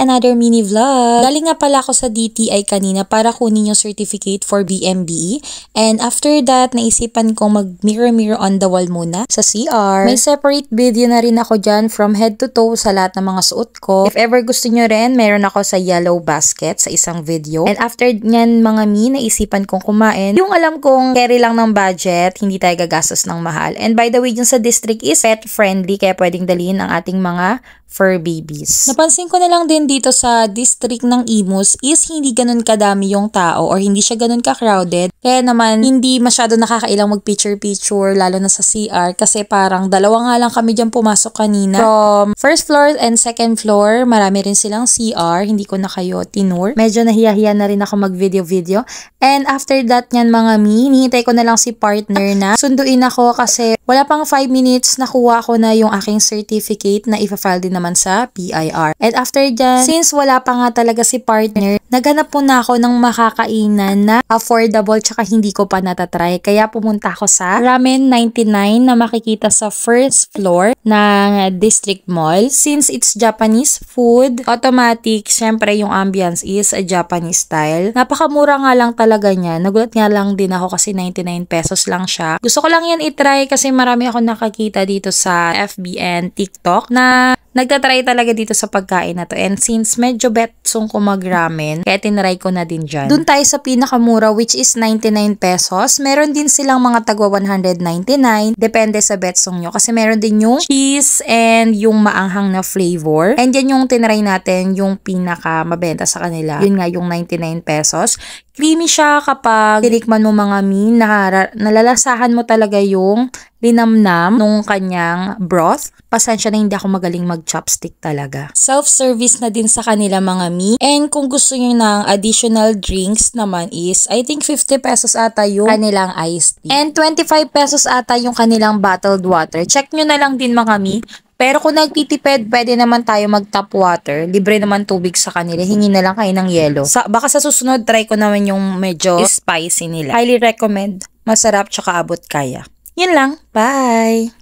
another mini vlog. Galing nga pala ako sa DTI kanina para kunin yung certificate for BMBE. And after that, naisipan kong mag-mirror-mirror on the wall muna sa CR. May separate video na rin ako dyan from head to toe sa lahat ng mga suot ko. If ever gusto nyo rin, meron ako sa yellow basket sa isang video. And after nyan mga mi, naisipan kong kumain. Yung alam kong carry lang ng budget, hindi tayo gagastos ng mahal. And by the way, yung sa district is pet friendly kaya pwedeng dalhin ang ating mga fur babies. Napansin ko na lang din dito sa district ng Imus is hindi ganun kadami yung tao or hindi siya ganun ka-crowded. Kaya naman, hindi masyado nakakailang mag-picture-picture lalo na sa CR kasi parang dalawa nga lang kami dyan pumasok kanina. From first floor and second floor, marami rin silang CR. Hindi ko na kayo tinur. Medyo nahiyahiya na rin ako mag-video-video. And after that nyan mga mi, hinihintay ko na lang si partner na sunduin ako kasi wala pang 5 minutes nakuha ko na yung aking certificate na ipa-file din naman sa PIR. And after dyan, kailangan, since wala pa nga talaga si partner, naghanap po na ako ng makakainan na affordable tsaka hindi ko pa natatry. Kaya pumunta ako sa Ramen 99 na makikita sa first floor ng District Mall. Since it's Japanese food, automatic, syempre yung ambience is a Japanese style. Napakamura nga lang talaga niya. Nagulat nga lang din ako kasi 99 pesos lang siya. Gusto ko lang yan itry kasi marami ako nakakita dito sa FBN TikTok na nagtatry talaga dito sa pagkain na to. And since medyo betsong ko mag-ramen, kaya tinry ko na din dyan. Doon tayo sa pinakamura which is 99 pesos. Meron din silang mga tagwa 199, depende sa betsong nyo. Kasi meron din yung cheese and yung maanghang na flavor. And yan yung tinry natin, yung pinaka mabenta sa kanila. Yun nga yung 99 pesos. Creamy siya kapag tinikman mo mga min, nalalasahan mo talaga yung linamnam nung kanyang broth. Pasensya na hindi ako magaling mag-chopstick talaga. Self-service na din sa kanila mga mi. And kung gusto nyo ng additional drinks naman is, I think 50 pesos ata yung kanilang iced tea. And 25 pesos ata yung kanilang bottled water. Check nyo na lang din mga mi pero kung nagtitipid, pwede naman tayo mag-tap water. Libre naman tubig sa kanila. Hingi na lang kayo ng yelo. Sa, baka sa susunod, try ko naman yung medyo spicy nila. Highly recommend. Masarap tsaka abot kaya. Yun lang. Bye!